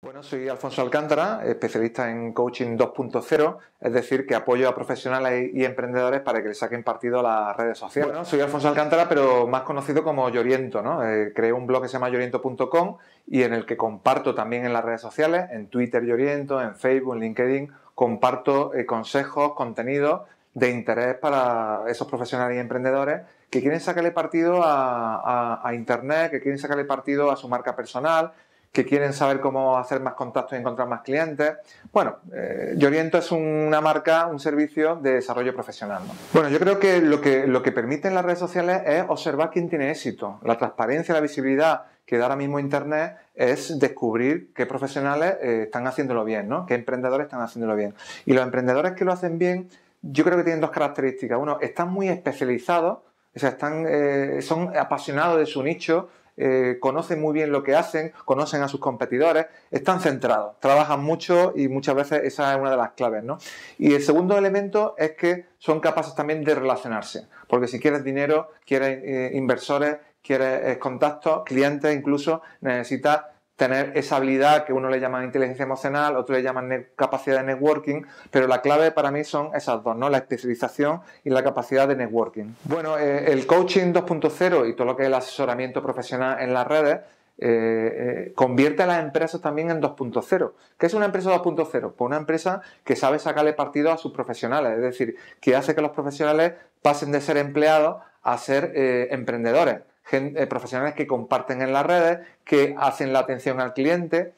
Bueno, soy Alfonso Alcántara, especialista en coaching 2.0, es decir, que apoyo a profesionales y emprendedores para que le saquen partido a las redes sociales. Bueno, soy Alfonso Alcántara, pero más conocido como Lloriento, ¿no? Eh, Creo un blog que se llama lloriento.com y en el que comparto también en las redes sociales, en Twitter Lloriento, en Facebook, en LinkedIn, comparto eh, consejos, contenidos de interés para esos profesionales y emprendedores que quieren sacarle partido a, a Internet, que quieren sacarle partido a su marca personal, que quieren saber cómo hacer más contactos y encontrar más clientes. Bueno, eh, Yoriento es una marca, un servicio de desarrollo profesional. Bueno, yo creo que lo, que lo que permiten las redes sociales es observar quién tiene éxito. La transparencia, la visibilidad que da ahora mismo Internet es descubrir qué profesionales eh, están haciéndolo bien, ¿no? qué emprendedores están haciéndolo bien. Y los emprendedores que lo hacen bien, yo creo que tienen dos características. Uno, están muy especializados, o están, eh, son apasionados de su nicho, eh, conocen muy bien lo que hacen, conocen a sus competidores, están centrados, trabajan mucho y muchas veces esa es una de las claves. ¿no? Y el segundo elemento es que son capaces también de relacionarse, porque si quieres dinero, quieres eh, inversores, quieres eh, contactos, clientes incluso, necesitas tener esa habilidad que uno le llama inteligencia emocional, otro le llaman capacidad de networking, pero la clave para mí son esas dos, ¿no? La especialización y la capacidad de networking. Bueno, eh, el coaching 2.0 y todo lo que es el asesoramiento profesional en las redes eh, eh, convierte a las empresas también en 2.0. ¿Qué es una empresa 2.0? Pues una empresa que sabe sacarle partido a sus profesionales, es decir, que hace que los profesionales pasen de ser empleados a ser emprendedores. Eh, profesionales que comparten en las redes, que hacen la atención al cliente.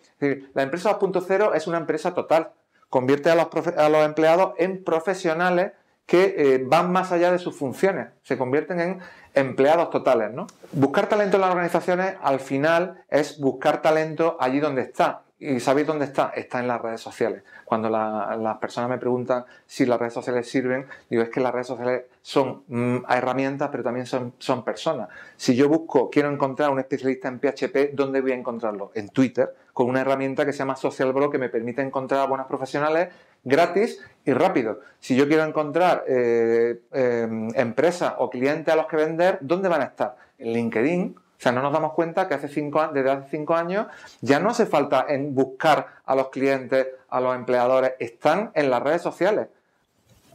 la empresa 2.0 es una empresa total. Convierte a los, empleados en profesionales que eh, van más allá de sus funciones, se convierten en empleados totales. ¿no? Buscar talento en las organizaciones al final es buscar talento allí donde está, ¿Y sabéis dónde está? Está en las redes sociales. Cuando las personas me preguntan si las redes sociales sirven, digo, es que las redes sociales son mm, herramientas, pero también son, personas. Si yo busco, quiero encontrar un especialista en PHP, ¿dónde voy a encontrarlo? En Twitter, con una herramienta que se llama Social que me permite encontrar a buenos profesionales gratis y rápido. Si yo quiero encontrar eh, eh, empresas o clientes a los que vender, ¿dónde van a estar? En LinkedIn o sea, no nos damos cuenta que hace desde hace cinco años ya no hace falta en buscar a los clientes, a los empleadores, están en las redes sociales.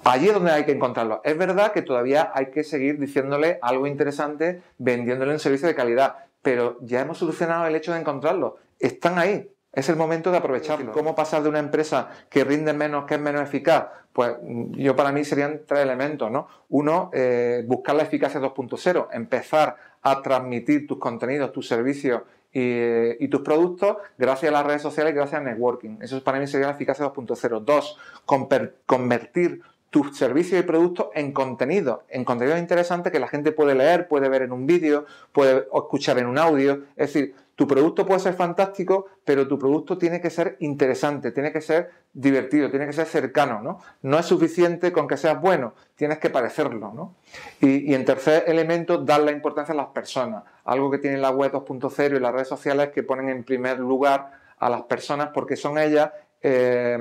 Allí es donde hay que encontrarlos. Es verdad que todavía hay que seguir diciéndole algo interesante, vendiéndole un servicio de calidad, pero ya hemos solucionado el hecho de encontrarlos. Están ahí, es el momento de aprovecharlo. ¿Cómo pasar de una empresa que rinde menos, que es menos eficaz? Pues mm, yo para mí serían tres elementos, ¿no? Uno, eh, buscar la eficacia 2.0, empezar a transmitir tus contenidos, tus servicios eh, y, tus productos gracias a las redes sociales, y gracias al networking. Eso para mí sería la eficacia 2.0. Dos, convertir tus servicios y productos en contenido, en contenido interesante que la gente puede leer, puede ver en un vídeo, puede escuchar en un audio. Es decir, tu producto puede ser fantástico, pero tu producto tiene que ser interesante, tiene que ser divertido, tiene que ser cercano, ¿no? No es suficiente con que seas bueno, tienes que parecerlo, ¿no? Y, en tercer elemento, dar la importancia a las personas, algo que tienen la web 2.0 y las redes sociales que ponen en primer lugar a las personas porque son ellas eh,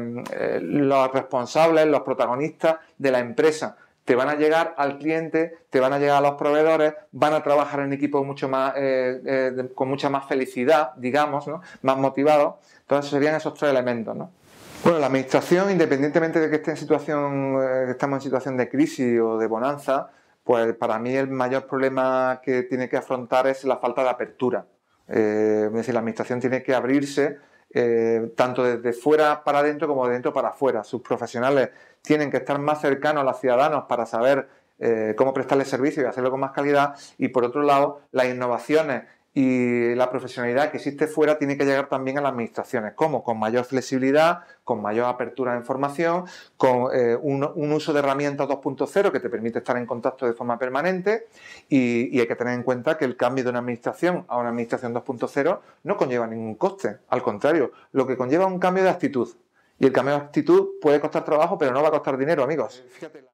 los responsables, los protagonistas de la empresa. Te van a llegar al cliente, te van a llegar a los proveedores, van a trabajar en equipo mucho más, eh, eh, con mucha más felicidad, digamos, más motivados. Entonces serían esos tres elementos. Bueno, la administración, independientemente de que esté en situación, estamos en situación de crisis o de bonanza, pues para mí el mayor problema que tiene que afrontar es la falta de apertura. es decir, la administración tiene que abrirse eh, tanto desde fuera para adentro como de dentro para afuera. Sus profesionales tienen que estar más cercanos a los ciudadanos para saber eh, cómo prestarles servicio y hacerlo con más calidad. Y por otro lado, las innovaciones y la profesionalidad que existe fuera tiene que llegar también a las administraciones. ¿Cómo? Con mayor flexibilidad, con mayor apertura de información, con eh, un, uso de herramientas 2.0 que te permite estar en contacto de forma permanente y, hay que tener en cuenta que el cambio de una administración a una administración 2.0 no conlleva ningún coste, al contrario, lo que conlleva un cambio de actitud. Y el cambio de actitud puede costar trabajo, pero no va a costar dinero, amigos. Eh,